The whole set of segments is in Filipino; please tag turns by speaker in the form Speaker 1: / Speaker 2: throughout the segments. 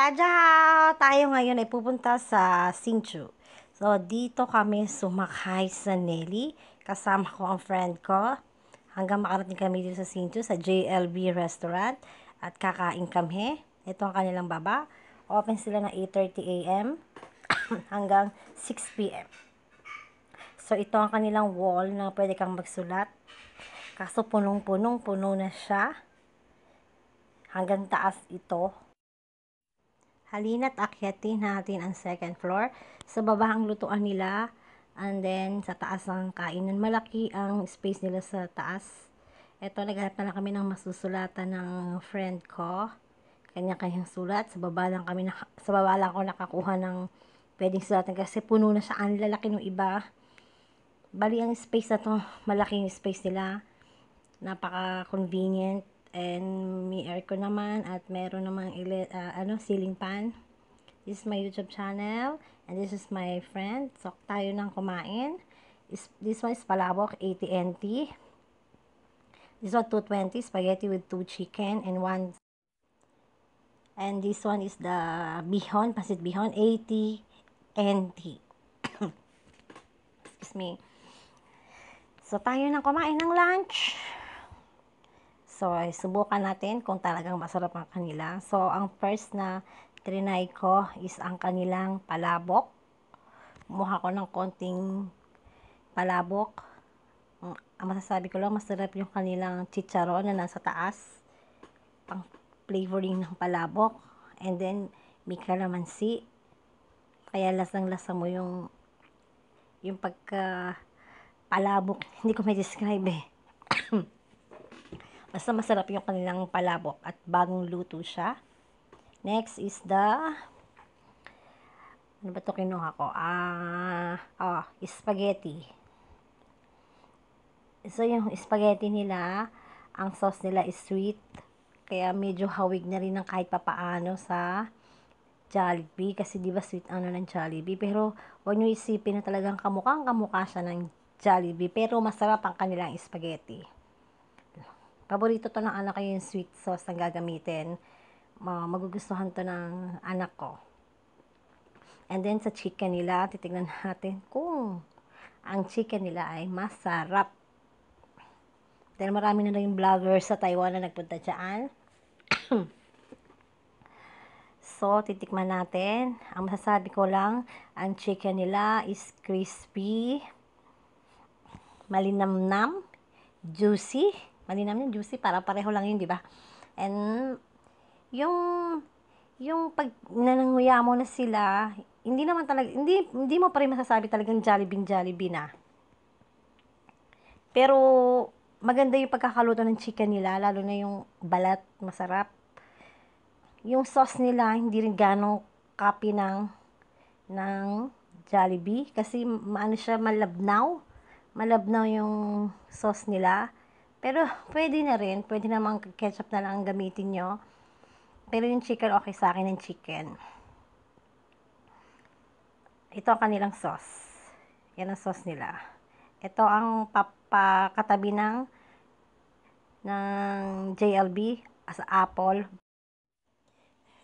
Speaker 1: Tadya! Tayo ngayon ay pupunta sa Sinchu. So, dito kami sumakay sa Nelly. Kasama ko ang friend ko. Hanggang makarating kami dito sa Sinchu, sa JLB Restaurant. At kakain kami. Ito ang kanilang baba. Open sila ng 8.30 a.m. hanggang 6 p.m. So, ito ang kanilang wall na pwede kang magsulat. Kaso punong-punong-puno na siya. Hanggang taas ito Halina't akyatin natin ang second floor. Sa baba ang lutuan nila. And then, sa taas ang kainan. Malaki ang space nila sa taas. Ito, naghanap na lang kami ng masusulatan ng friend ko. Kanya-kanyang sulat. Sa baba lang, kami na, sa baba lang ako nakakuha ng pwedeng sulatan kasi puno na siya. Ang lalaki ng iba. Bali, ang space na to, malaking space nila. Napaka-convenient. And may aircon naman at meron namang uh, ano, ceiling fan. This is my YouTube channel and this is my friend. Sok tayo nang kumain. Is, this one is palabok, 80 NT. This one 220 spaghetti with two chicken and one and this one is the bihon, pasit bihon, 80 NT. Excuse me. So, tayo nang kumain ng lunch. So, subukan natin kung talagang masarap ang kanila. So, ang first na trinay ko is ang kanilang palabok. Kumuha ko ng konting palabok. Mm, ang masasabi ko lang, masarap yung kanilang chicharon na nasa taas. Pang flavoring ng palabok. And then, may kalamansi. Kaya lasang-lasa mo yung yung pagka palabok. Hindi ko may describe eh Basta masarap yung kanilang palabok at bagong luto siya. Next is the ano ba to kinuha ko? Ah, oh, spaghetti. So, yung spaghetti nila, ang sauce nila is sweet. Kaya medyo hawig na rin ng kahit papaano sa Jollibee. Kasi di ba sweet ano ng Jollibee. Pero, huwag nyo isipin na talagang kamukha ang kamukha siya ng Jollibee. Pero, masarap ang kanilang spaghetti. Paborito to ng anak ko yung sweet sauce na gagamitin. Uh, magugustuhan to ng anak ko. And then sa chicken nila, titignan natin kung ang chicken nila ay masarap. Dahil marami na naging vloggers sa Taiwan na nagpunta dyan. so, titikman natin. Ang masasabi ko lang, ang chicken nila is crispy, malinamnam, juicy, malinam yung juicy para pareho lang yun, di ba? And yung yung pag nananguya mo na sila, hindi naman talaga, hindi, hindi mo pa rin masasabi talagang Jollibee, Jollibee na. Pero, maganda yung pagkakaluto ng chicken nila, lalo na yung balat, masarap. Yung sauce nila, hindi rin ganong copy ng, ng Jollibee, kasi ano siya, malabnaw. Malabnaw yung sauce nila. Pero, pwede na rin. Pwede namang ketchup na lang ang gamitin nyo. Pero yung chicken, okay sa akin yung chicken. Ito ang kanilang sauce. Yan ang sauce nila. Ito ang papakatabi ng ng JLB as apple.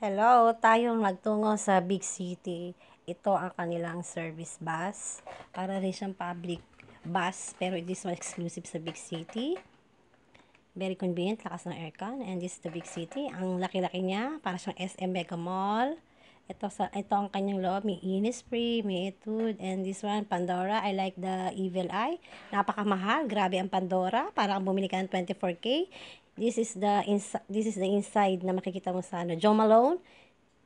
Speaker 1: Hello, tayong nagtungo sa big city. Ito ang kanilang service bus. Para rin siyang public bus pero it is more exclusive sa big city. Very convenient, lakas ng aircon. And this is the big city. Ang laki-laki niya, para siyang SM Mega Mall. Ito, sa, ito ang kanyang loob. May Innisfree, may Etude, and this one, Pandora. I like the Evil Eye. Napakamahal. Grabe ang Pandora. Parang bumili ka ng 24K. This is the this is the inside na makikita mo sa ano, Joe Malone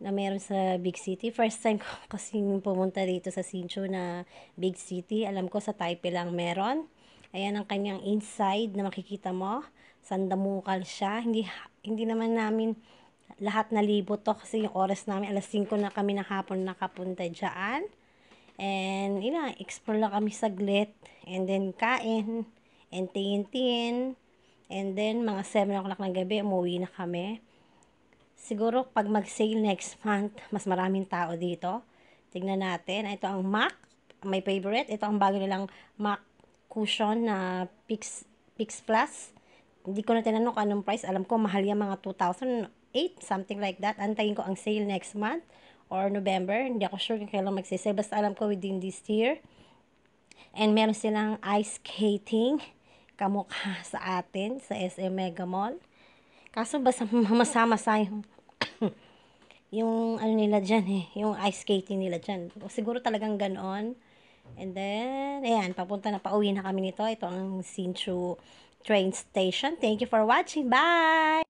Speaker 1: na meron sa big city. First time ko kasi pumunta dito sa Sincho na big city. Alam ko sa Taipei lang meron. Ayan ang kanyang inside na makikita mo. Sandamukal siya. Hindi, hindi naman namin lahat nalibot to kasi yung oras namin, alas 5 na kami ng hapon nakapunta dyan. And, yun na, explore lang kami saglit. And then, kain. And tingin-tingin. And then, mga 7 o'clock ng gabi, umuwi na kami. Siguro, pag mag-sale next month, mas maraming tao dito. Tignan natin. Ito ang MAC. My favorite. Ito ang bago nilang MAC cushion na Pix, Pix Plus. Hindi ko na tinanong kung anong price. Alam ko, mahal yan mga 2,008, something like that. Antayin ko ang sale next month or November. Hindi ako sure kung kailan magsisale. Basta alam ko within this year. And meron silang ice skating kamukha sa atin sa SM Mega Mall. Kaso basta mamasama sa yung, yung ano nila dyan eh, yung ice skating nila dyan. Siguro talagang ganoon. And then, ayan, papunta na pauwi na kami nito. Ito ang Sinchu train station. Thank you for watching. Bye!